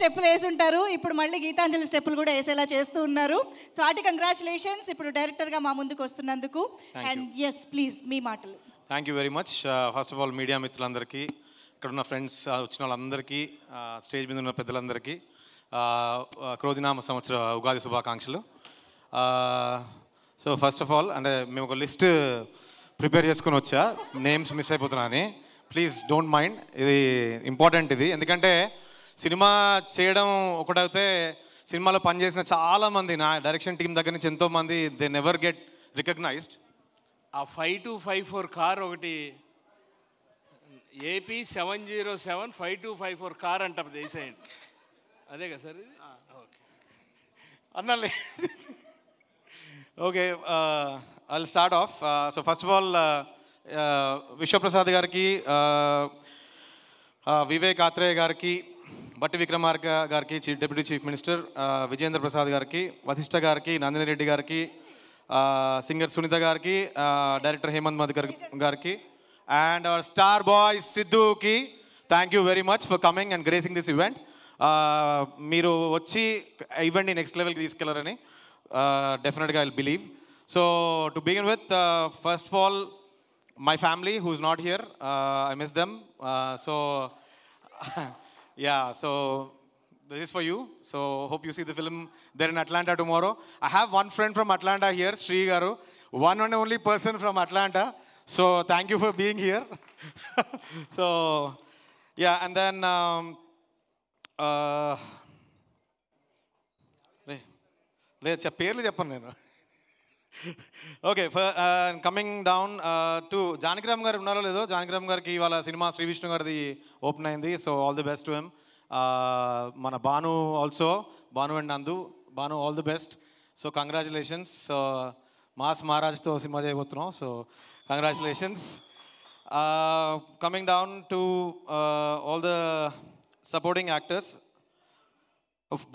స్టెప్పులు వేసి ఉంటారు ఇప్పుడు మళ్ళీ గీతాంజలి స్టెప్పులు కూడా వేసేలా చేస్తూ ఉన్నారు సో అటు కంగ్రాచులేషన్స్ ఇప్పుడు డైరెక్టర్గా మా ముందుకు వస్తున్నందుకు అండ్ ఎస్ ప్లీజ్ మీ మాటలు thank you very much first of all media మిత్రులందరికీ ఇక్కడ ఉన్న ఫ్రెండ్స్ uh, వచ్చిన వాళ్ళందరికీ స్టేజ్ uh, మీద ఉన్న పెద్దలందరికీ uh, క్రోధినామ సంవత్సర ఉగాది శుభాకాంక్షలు సో ఫస్ట్ ఆఫ్ ఆల్ అంటే మేము ఒక లిస్ట్ ప్రిపేర్ చేసుకుని వచ్చా నేమ్స్ మిస్ అయిపోతున్నా అని ప్లీజ్ డోంట్ మైండ్ ఇది ఇంపార్టెంట్ ఇది ఎందుకంటే సినిమా చేయడం ఒకటైతే సినిమాలో పనిచేసిన చాలామంది నా డైరెక్షన్ టీం దగ్గర నుంచి ఎంతోమంది దే నెవర్ గెట్ రికగ్నైజ్డ్ ఆ five two five four car ఒకటి AP seven zero seven five two five four car అంట వేసేయండి అదే కదా సార్ ఓకే అన్నలే okay I start of so first of all Vishwaprasad గారికి వివేక్ ఆత్రేయ గారికి భట్టి విక్రమార్క గారికి chief deputy chief minister Vijendra Prasad గారికి వశిష్ఠ గారికి నందిని రెడ్డి గారికి సింగర్ సునీత గారికి డైరెక్టర్ హేమంత్ మధుకర్ గారికి అండ్ అవర్ స్టార్ బాయ్ సిద్ధుకి thank you very much for coming and gracing this event మీరు వచ్చి ఈవెంట్ని నెక్స్ట్ లెవెల్కి తీసుకెళ్లారని డెఫినెట్గా I believe so to begin with first of all my family who is not here I miss them so Yeah, so this is for you. So hope you see the film there in Atlanta tomorrow. I have one friend from Atlanta here, Sri Garu. One and only person from Atlanta. So thank you for being here. so yeah, and then um, uh, లేదు పేర్లు చెప్పను okay coming down to Janakiram గారు ఉన్నారో లేదో జానకిరామ్ గారికి ఇవాళ cinema Shri Vishnu గారిది open అయింది so all the best to మన Bhanu also Bhanu and Nandu Bhanu all the best so congratulations so mass మహారాజ్తో సినిమా చేయబోతున్నాం so congratulations coming down to all the supporting actors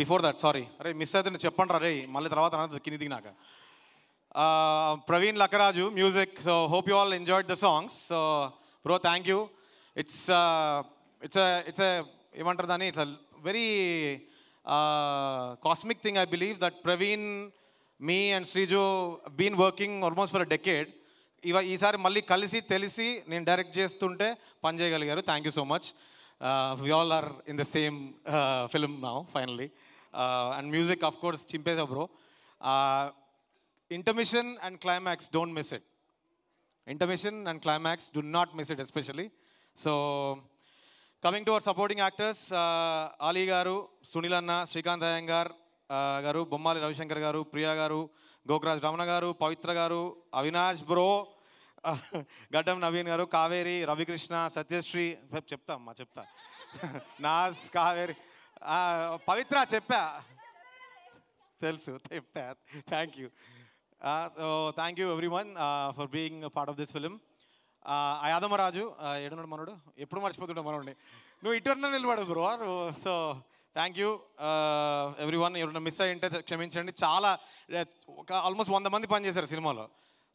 before that sorry అరే మిస్ అయితే చెప్పండి రే మళ్ళీ తర్వాత కింది దిగినాక Praveen Lakkaraju music so hope you all enjoyed the songs so bro thank you it's it's it's ఏమంటారు దాన్ని it's very cosmic thing I believe that Praveen మీ and Sreeju been working almost for decade ఇవ ఈసారి మళ్ళీ కలిసి తెలిసి నేను డైరెక్ట్ చేస్తుంటే పని చేయగలిగారు thank you so much we all are in the same film నా finally and music of course చింపేసా bro intermission and climax don't miss it intermission and climax do not miss it especially so coming to our supporting actors Ali గారు సునీల్ అన్న శ్రీకాంత్ అయ్యంగార్ గారు బొమ్మాలి రవిశంకర్ గారు ప్రియా గారు గోకరాజ్ రమణ గారు పవిత్ర గారు అవినాష్ బ్రో గడ్డం నవీన్ గారు కావేరి రవికృష్ణ సత్యశ్రీ చెప్తా అమ్మా చెప్తా నాస్ కావేరి పవిత్ర చెప్పా తెలుసు చెప్పా thank you thank you everyone for being part of this film Yadammaraju ఏడున్నాడు మనోడు ఎప్పుడు మర్చిపోతుండే మనోడిని నువ్వు ఇటున్న నిలబడు bro so thank you everyone ఎవరైనా మిస్ అయ్యి ఉంటే క్షమించండి చాలా uh, ఒక ఆల్మోస్ట్ వంద మంది పనిచేశారు సినిమాలో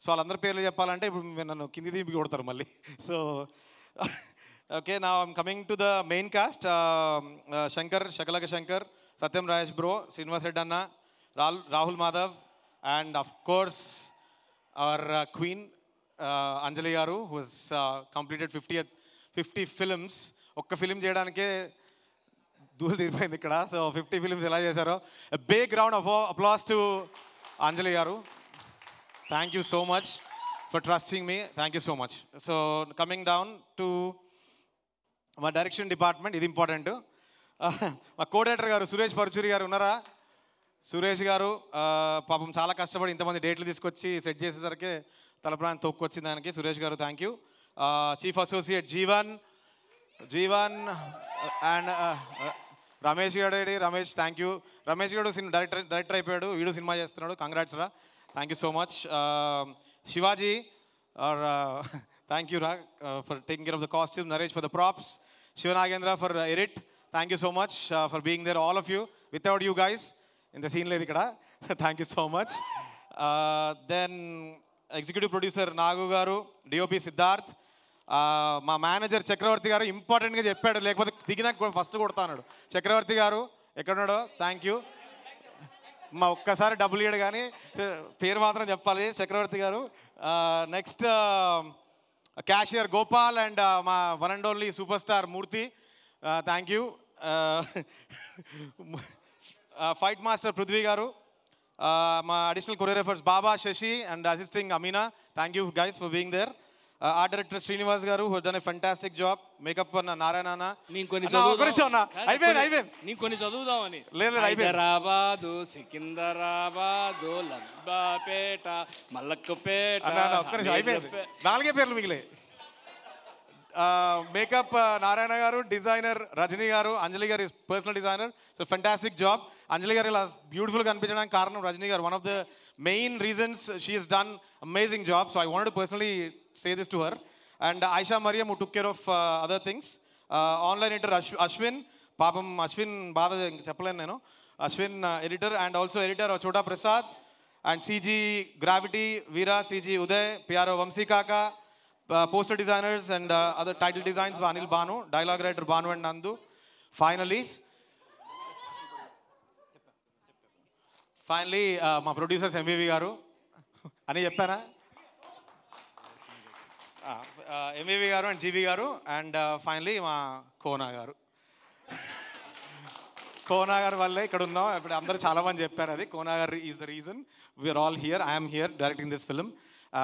సో వాళ్ళందరి పేర్లు చెప్పాలంటే ఇప్పుడు నన్ను కింది దింపి కొడతారు మళ్ళీ సో ఓకే నా coming to the main cast Shankar Shakalaka Shankar Satyam Rajesh bro Srinivas Reddy అన్న Rahul Madhav and of course our queen Anjali garu who's completed fifty fifty films ఒక్క ఫిలిం చేయడానికే దూలు తీరిపోయింది ఇక్కడ సో ఫిఫ్టీ ఫిలిమ్స్ ఎలా చేశారో big round of applause to Anjali garu thank you so much for trusting me thank you so much so coming down to మా direction department ఇది important మా కోడేటర్ గారు సురేష్ పరుచూరి గారు ఉన్నారా సురేష్ గారు పాపం చాలా కష్టపడి ఇంతమంది డేట్లు తీసుకొచ్చి సెట్ చేసేసరికి తలప్రాణం తొక్కొచ్చింది దానికి Suresh garu thank you chief associate Jeevan Jeevan and Ramesh గడి రమేష్ థ్యాంక్ యూ రమేష్ గడు సినిమా డైరెక్టర్ డైరెక్టర్ అయిపోయాడు వీడు సినిమా చేస్తున్నాడు కంగ్రాట్స్ రా thank you so much Shivaji ఆర్ థ్యాంక్ యూ రా for taking care of the costume Naresh for the props Shivanagendra for ఎరిట్ thank you so much for being there all of you without you guys ఇంత scene లేదు ఇక్కడ thank you so much then executive producer Nagu garu DOP Siddharth uh, మా manager Chakravarthi garu ఇంపార్టెంట్గా చెప్పాడు లేకపోతే దిగినాక first కొడతాడు చక్రవర్తి గారు ఎక్కడున్నాడో థ్యాంక్ యూ మా ఒక్కసారి డబ్బులు ఇయ్యడు కానీ పేరు మాత్రం చెప్పాలి Chakravarthi garu next uh, cashier uh, Gopal and మా one and only super star Murthy thank you fight master Prithvi garu మా additional choreographers Baba Sashi and assisting Ameena thank you guys for being there art director Srinivas garu done fantastic job makeup అన్న నారాయణ నేను కొన్ని చదువుదామని లేదు హైదరాబాదు సికింద్రాబాదు లబ్బాపేట మల్లక్కపేట నాలుగే పేర్లు మిగిలే మేకప్ నారాయణ గారు designer Rajani garu Anjali garu is personal designer so fantastic job Anjali garu ఇలా బ్యూటిఫుల్ కనిపించడానికి కారణం Rajani garu one of the main reasons is done amazing job so I want personally say this to her and Aisha Mariam who took care of other things online editor Ashwin పాపం అశ్విన్ బాధ చెప్పలేను నేను Ashwin editor and also editor Chota Prasad and CG gravity Veera CG Uday PRO Vamsi Kaka poster designers and other title designs by Anil Bhanu dialogue writer Bhanu and Nandu finally finally మా producers MVV garu అని చెప్పారా MVV uh, uh, garu and GV garu and finally uh, మా కోనా గారు కోనా గారు వల్లే ఇక్కడ ఉన్నాం ఇప్పుడు అందరూ చాలామంది చెప్పారు అది Kona garu is the reason we're all here I'm here directing this film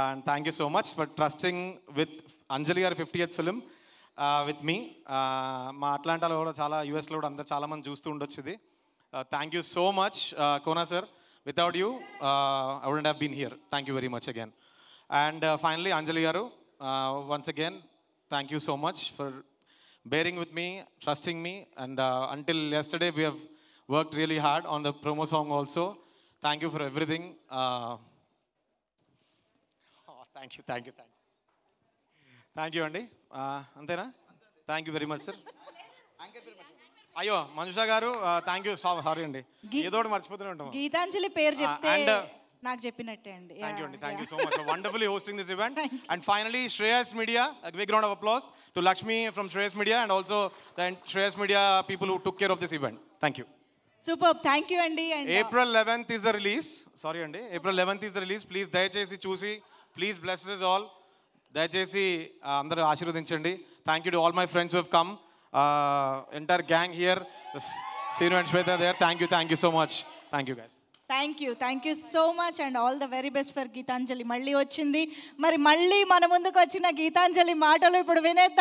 and thank you so much for trusting with Anjali గారి fifty eighth film with me మా అట్లాంటాలో కూడా చాలా యూఎస్లో కూడా అందరు చాలామంది చూస్తూ ఉండొచ్చు ఇది thank you so much Kona sir without you I wouldn't have been here thank you very much again and finally Anjali garu once again thank you so much for bearing with me trusting me and until yesterday we have work really hard on the promo song also thank you for everything thank you thank you thank you thank you అండి అంతేనా thank you very much sir అయ్యో మనుష గారు thank you sorry అండి ఏదో మర్చిపోతూనే ఉంటాం గీతాంజలి పేరు uh, చెప్తే uh, నాకు చెప్పినట్టే అండి థ్యాంక్ యూ అండి thank you so much wonderful hosting this event and finally Shreyas media big round of applause to Lakshmi from Shreyas media and also Shreyas media people who took care of this event thank you super thank you అండి April eleventh is the release sorry అండి April eleventh is the release please దయచేసి చూసి please blesses all దయచేసి అందరూ ఆశీర్వదించండి thank you to all my friends have come entire gang here seen and there thank you thank you so much thank you guys thank you thank you so much and all the very best for Geethanjali మళ్ళీ వచ్చింది మరి మళ్ళీ మన ముందుకు వచ్చిన గీతాంజలి మాటలు ఇప్పుడు వినేద్దాం